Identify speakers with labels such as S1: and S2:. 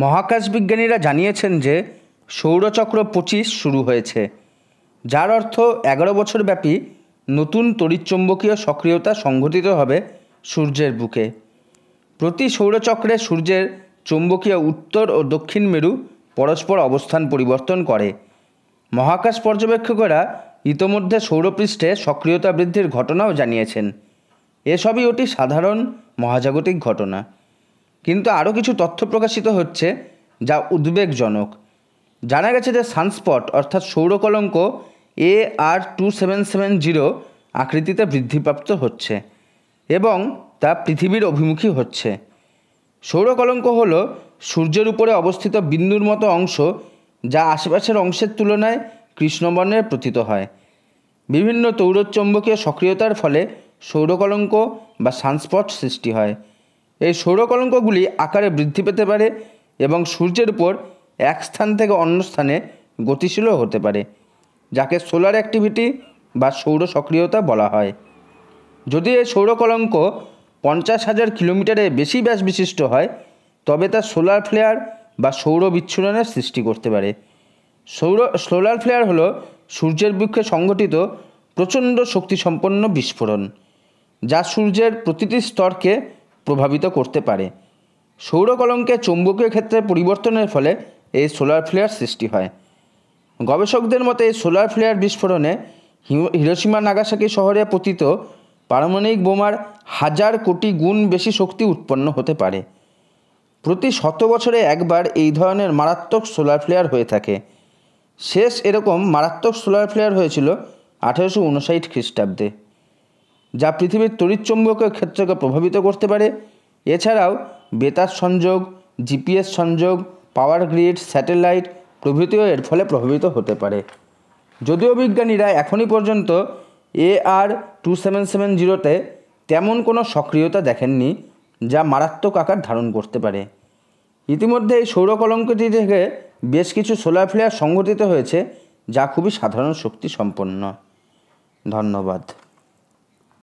S1: মহাকাশ বিজ্ঞানীরা জানিয়েছেন যে সৌরচক্র পঁচিশ শুরু হয়েছে যার অর্থ এগারো বছর ব্যাপী নতুন তড়িৎচুম্বকীয় সক্রিয়তা সংঘটিত হবে সূর্যের বুকে প্রতি সৌরচক্রে সূর্যের চুম্বকীয় উত্তর ও দক্ষিণ মেরু পরস্পর অবস্থান পরিবর্তন করে মহাকাশ পর্যবেক্ষকেরা ইতোমধ্যে সৌরপৃষ্ঠে সক্রিয়তা বৃদ্ধির ঘটনাও জানিয়েছেন এসবই অতি সাধারণ মহাজাগতিক ঘটনা কিন্তু আরও কিছু তথ্য প্রকাশিত হচ্ছে যা উদ্বেগজনক জানা গেছে যে সানস্পট অর্থাৎ সৌরকলঙ্ক A R two seven seven zero আকৃতিতে বৃদ্ধিপ্রাপ্ত হচ্ছে এবং তা পৃথিবীর অভিমুখী হচ্ছে সৌরকলঙ্ক হল সূর্যের উপরে অবস্থিত বিন্দুর মতো অংশ যা আশেপাশের অংশের তুলনায় কৃষ্ণবর্ণের প্রতীত হয় বিভিন্ন তৌরচ্চম্বকীয় সক্রিয়তার ফলে সৌরকলঙ্ক বা সানস্পট সৃষ্টি হয় এই সৌরকলঙ্কগুলি আকারে বৃদ্ধি পেতে পারে এবং সূর্যের উপর এক স্থান থেকে অন্য স্থানে গতিশীলও হতে পারে যাকে সোলার অ্যাক্টিভিটি বা সৌর সক্রিয়তা বলা হয় যদি এই সৌরকলঙ্ক পঞ্চাশ হাজার কিলোমিটারে বেশি ব্যাস বিশিষ্ট হয় তবে তা সোলার ফ্লেয়ার বা সৌর বিচ্ছুরণের সৃষ্টি করতে পারে সৌর সোলার ফ্লেয়ার হলো সূর্যের বৃক্ষে সংঘটিত প্রচণ্ড শক্তিসম্পন্ন বিস্ফোরণ যা সূর্যের প্রতিটি স্তরকে প্রভাবিত করতে পারে সৌর চৌম্বকীয় ক্ষেত্রে পরিবর্তনের ফলে এই সোলার ফ্লেয়ার সৃষ্টি হয় গবেষকদের মতে এই সোলার ফ্লেয়ার বিস্ফোরণে হিরোসীমা নাগাসাকি শহরে পতিত পারমাণবিক বোমার হাজার কোটি গুণ বেশি শক্তি উৎপন্ন হতে পারে প্রতি শত বছরে একবার এই ধরনের মারাত্মক সোলার ফ্লেয়ার হয়ে থাকে শেষ এরকম মারাত্মক সোলার ফ্লেয়ার হয়েছিল আঠেরোশো উনষাট খ্রিস্টাব্দে যা পৃথিবীর তড়িৎচুম্বকীয় ক্ষেত্রকে প্রভাবিত করতে পারে এছাড়াও বেতার সংযোগ জিপিএস সংযোগ পাওয়ার গ্রিড স্যাটেলাইট প্রভৃতিও এর ফলে প্রভাবিত হতে পারে যদিও বিজ্ঞানীরা এখনই পর্যন্ত A R two seven seven জিরোতে তেমন কোনো সক্রিয়তা দেখেননি যা মারাত্মক আকার ধারণ করতে পারে ইতিমধ্যে এই সৌরকলঙ্কটি থেকে বেশ কিছু সোলার ফ্লেয়ার সংঘটিত হয়েছে যা খুবই সাধারণ শক্তি সম্পন্ন ধন্যবাদ